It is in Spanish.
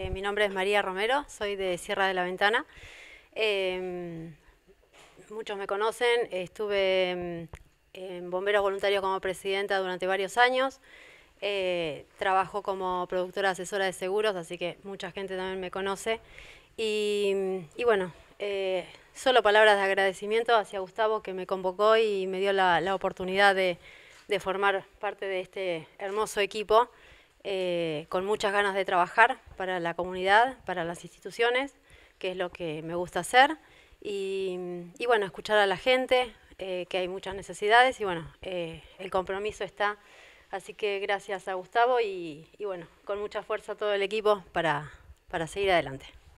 Eh, mi nombre es María Romero, soy de Sierra de la Ventana. Em, muchos me conocen, estuve em, en Bomberos Voluntarios como presidenta durante varios años. Eh, trabajo como productora asesora de seguros, así que mucha gente también me conoce. Y, bueno, eh, solo palabras de agradecimiento hacia Gustavo que me convocó y me dio la, oportunidad de formar parte de este hermoso equipo. Eh, con muchas ganas de trabajar para la comunidad, para las instituciones, que es lo que me gusta hacer, y, bueno, escuchar a la gente, eh, que hay muchas necesidades, y bueno, eh, el compromiso está. Así que gracias a Gustavo y, bueno, con mucha fuerza a todo el equipo para seguir adelante.